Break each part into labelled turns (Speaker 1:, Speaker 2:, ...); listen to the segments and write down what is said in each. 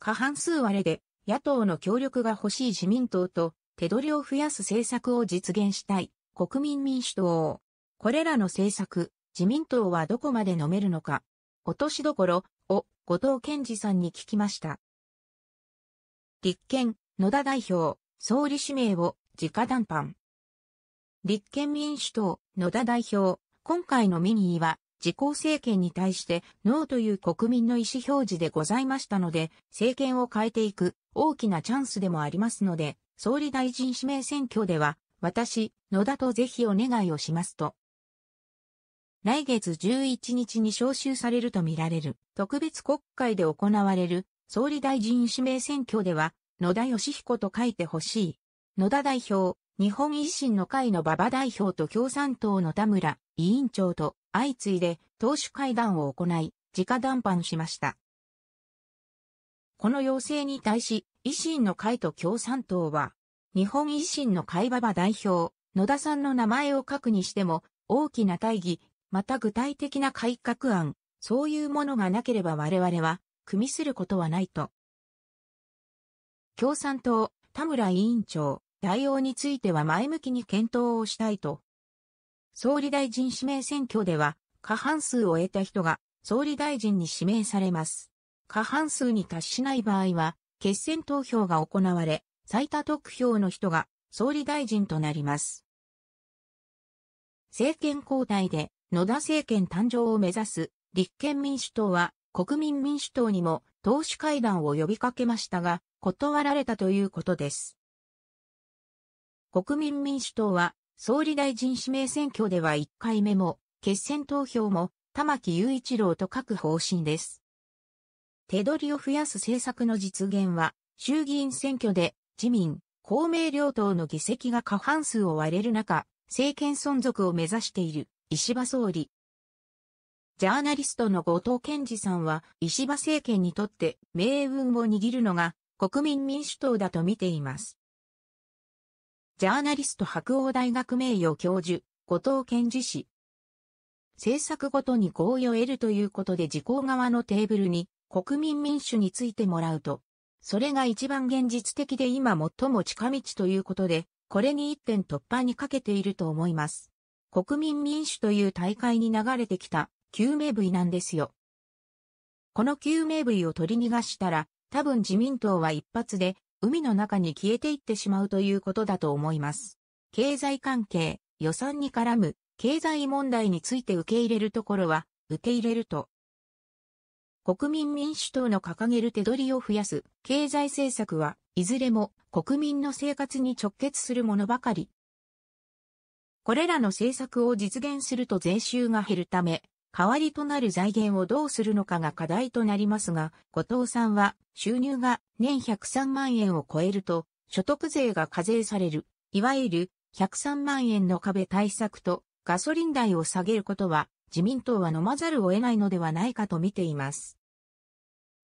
Speaker 1: 過半数割れで野党の協力が欲しい自民党と手取りを増やす政策を実現したい国民民主党。これらの政策、自民党はどこまで飲めるのか、落としどころを後藤健二さんに聞きました。立憲、野田代表、総理指名を直談判。立憲民主党、野田代表、今回のミニーは自公政権に対してノーという国民の意思表示でございましたので、政権を変えていく大きなチャンスでもありますので、総理大臣指名選挙では、私、野田とぜひお願いをしますと。来月11日に召集されるとみられる特別国会で行われる総理大臣指名選挙では、野田義彦と書いてほしい。野田代表、日本維新の会の馬場代表と共産党の田村委員長と相次いで党首会談を行い、直談判しました。この要請に対し、維新の会と共産党は、日本維新の会馬場代表、野田さんの名前を書くにしても、大きな大義、また具体的な改革案、そういうものがなければ我々は、組みすることはないと。共産党、田村委員長、対応については前向きに検討をしたいと総理大臣指名選挙では、過半数を得た人が総理大臣に指名されます。過半数に達しない場合は、決選投票が行われ、最多得票の人が総理大臣となります。政権交代で野田政権誕生を目指す立憲民主党は国民民主党にも党首会談を呼びかけましたが、断られたということです。国民民主党は総理大臣指名選挙では1回目も、決選投票も、玉木雄一郎と書く方針です。手取りを増やす政策の実現は、衆議院選挙で自民、公明両党の議席が過半数を割れる中、政権存続を目指している石破総理。ジャーナリストの後藤健二さんは、石破政権にとって命運を握るのが国民民主党だと見ています。ジャーナリスト白鴎大学名誉教授、後藤健二氏。政策ごとに合意を得るということで自公側のテーブルに国民民主についてもらうと、それが一番現実的で今最も近道ということで、これに一点突破にかけていると思います。国民民主という大会に流れてきた救命部位なんですよ。この救命部位を取り逃がしたら、多分自民党は一発で海の中に消えていってしまうということだと思います。経済関係、予算に絡む経済問題について受け入れるところは、受け入れると。国民民主党の掲げる手取りを増やす経済政策はいずれも国民の生活に直結するものばかり。これらの政策を実現すると税収が減るため代わりとなる財源をどうするのかが課題となりますが、後藤さんは収入が年103万円を超えると所得税が課税される、いわゆる103万円の壁対策とガソリン代を下げることは自民党は飲まざるを得ないのではないかと見ています。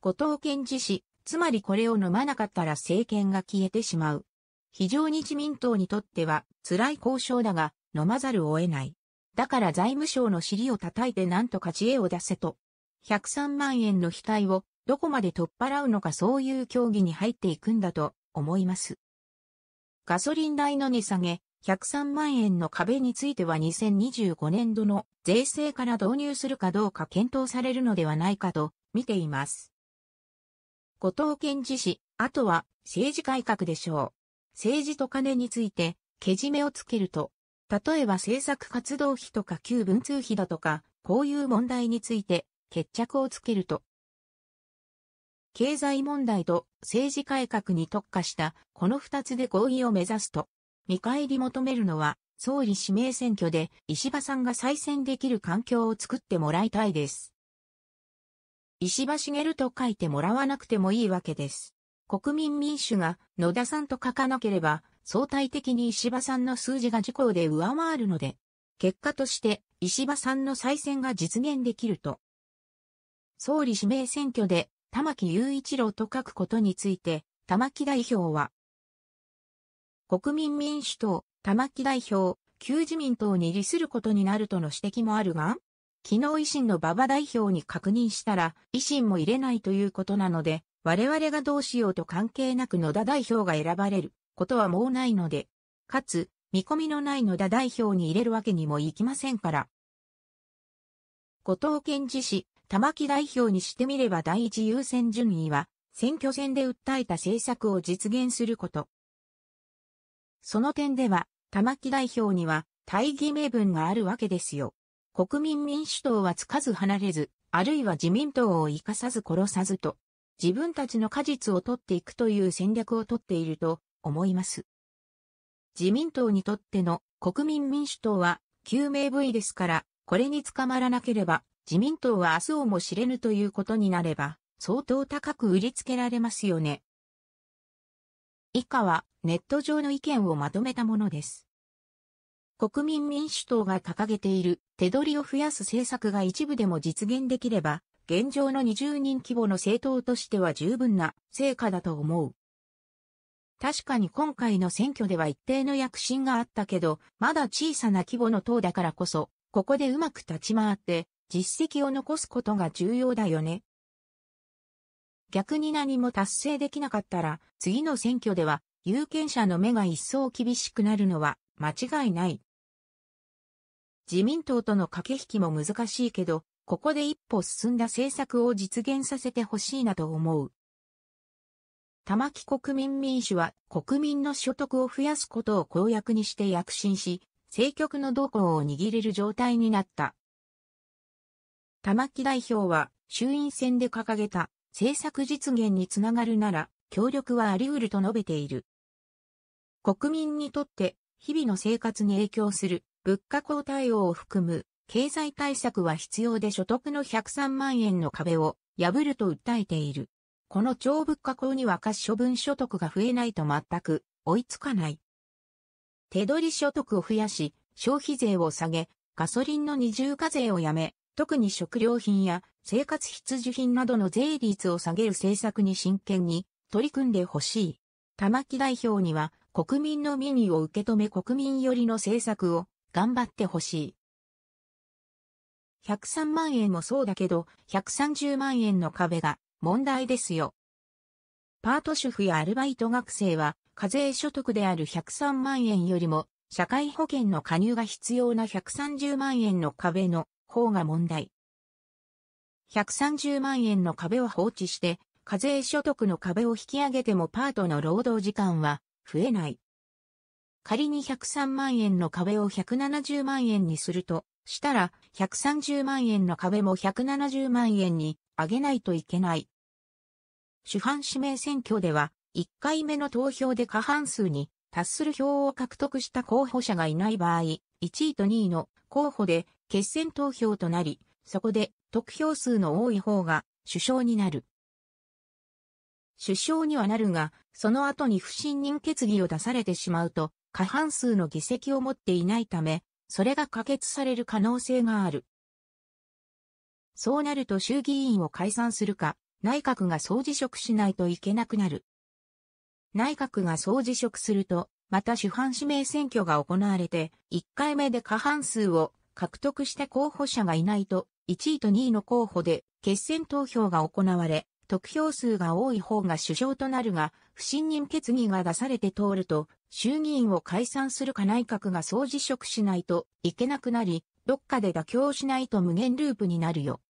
Speaker 1: 後藤健治氏、つまりこれを飲まなかったら政権が消えてしまう。非常に自民党にとっては辛い交渉だが飲まざるを得ない。だから財務省の尻を叩いて何とか知恵を出せと。103万円の額をどこまで取っ払うのかそういう協議に入っていくんだと思います。ガソリン代の値下げ、103万円の壁については2025年度の税制から導入するかどうか検討されるのではないかと見ています。後藤健治氏、あとは政治改革でしょう。政治と金について、けじめをつけると、例えば制作活動費とか旧文通費だとか、こういう問題について決着をつけると。経済問題と政治改革に特化したこの二つで合意を目指すと、見返り求めるのは総理指名選挙で石破さんが再選できる環境を作ってもらいたいです。石破茂と書いてもらわなくてもいいわけです。国民民主が野田さんと書かなければ相対的に石破さんの数字が自公で上回るので、結果として石破さんの再選が実現できると。総理指名選挙で玉木雄一郎と書くことについて、玉木代表は、国民民主党、玉木代表、旧自民党に利することになるとの指摘もあるが、昨日維新の馬場代表に確認したら、維新も入れないということなので、我々がどうしようと関係なく野田代表が選ばれる。ことはもうないので、かつ、見込みのないのだ代表に入れるわけにもいきませんから。後藤健二氏、玉木代表にしてみれば第一優先順位は、選挙戦で訴えた政策を実現すること。その点では、玉木代表には、大義名分があるわけですよ。国民民主党はつかず離れず、あるいは自民党を生かさず殺さずと、自分たちの果実を取っていくという戦略を取っていると、思います。自民党にとっての国民民主党は救命部位ですから、これに捕まらなければ、自民党は明日をも知れぬということになれば、相当高く売りつけられますよね。以下はネット上の意見をまとめたものです。国民民主党が掲げている手取りを増やす政策が一部でも実現できれば、現状の20人規模の政党としては十分な成果だと思う。確かに今回の選挙では一定の躍進があったけど、まだ小さな規模の党だからこそ、ここでうまく立ち回って、実績を残すことが重要だよね。逆に何も達成できなかったら、次の選挙では、有権者の目が一層厳しくなるのは間違いない。自民党との駆け引きも難しいけど、ここで一歩進んだ政策を実現させてほしいなと思う。玉木国民民主は国民の所得を増やすことを公約にして躍進し、政局の動向を握れる状態になった。玉木代表は衆院選で掲げた政策実現につながるなら協力はあり得ると述べている。国民にとって日々の生活に影響する物価高対応を含む経済対策は必要で所得の103万円の壁を破ると訴えている。この超物価高には可処分所得が増えないと全く追いつかない。手取り所得を増やし、消費税を下げ、ガソリンの二重課税をやめ、特に食料品や生活必需品などの税率を下げる政策に真剣に取り組んでほしい。玉木代表には国民の民意を受け止め国民寄りの政策を頑張ってほしい。103万円もそうだけど、130万円の壁が問題ですよ。パート主婦やアルバイト学生は、課税所得である103万円よりも、社会保険の加入が必要な130万円の壁の方が問題。130万円の壁を放置して、課税所得の壁を引き上げてもパートの労働時間は増えない。仮に103万円の壁を170万円にすると、したら130万円の壁も170万円に上げないといけない。主犯指名選挙では、1回目の投票で過半数に達する票を獲得した候補者がいない場合、1位と2位の候補で決選投票となり、そこで得票数の多い方が首相になる。首相にはなるが、その後に不信任決議を出されてしまうと、過半数の議席を持っていないため、それが可決される可能性がある。そうなると衆議院を解散するか、内閣が総辞職しないといけなくなる。内閣が総辞職すると、また主犯指名選挙が行われて、1回目で過半数を獲得した候補者がいないと、1位と2位の候補で決選投票が行われ、得票数が多い方が首相となるが、不信任決議が出されて通ると、衆議院を解散するか内閣が総辞職しないといけなくなり、どっかで妥協しないと無限ループになるよ。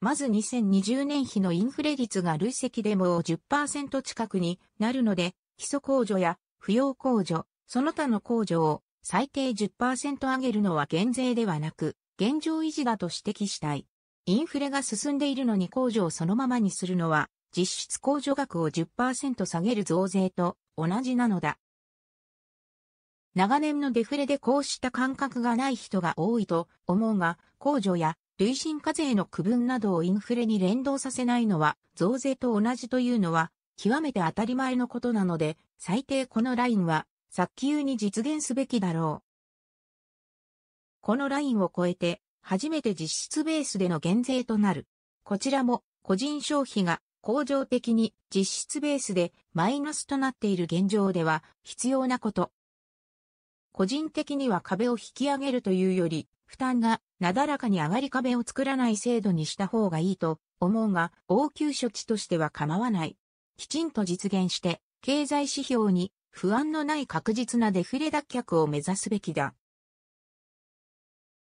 Speaker 1: まず2020年比のインフレ率が累積でもう10%近くになるので、基礎控除や扶養控除、その他の控除を最低10%上げるのは減税ではなく、現状維持だと指摘したい。インフレが進んでいるのに控除をそのままにするのは、実質控除額を10%下げる増税と同じなのだ。長年のデフレでこうした感覚がない人が多いと思うが、控除や累進課税の区分などをインフレに連動させないのは、増税と同じというのは、極めて当たり前のことなので、最低このラインは、早急に実現すべきだろう。このラインを超えて、初めて実質ベースでの減税となる。こちらも、個人消費が、恒常的に実質ベースでマイナスとなっている現状では必要なこと。個人的には壁を引き上げるというより、負担がなだらかに上がり壁を作らない制度にした方がいいと思うが、応急処置としては構わない。きちんと実現して、経済指標に不安のない確実なデフレ脱却を目指すべきだ。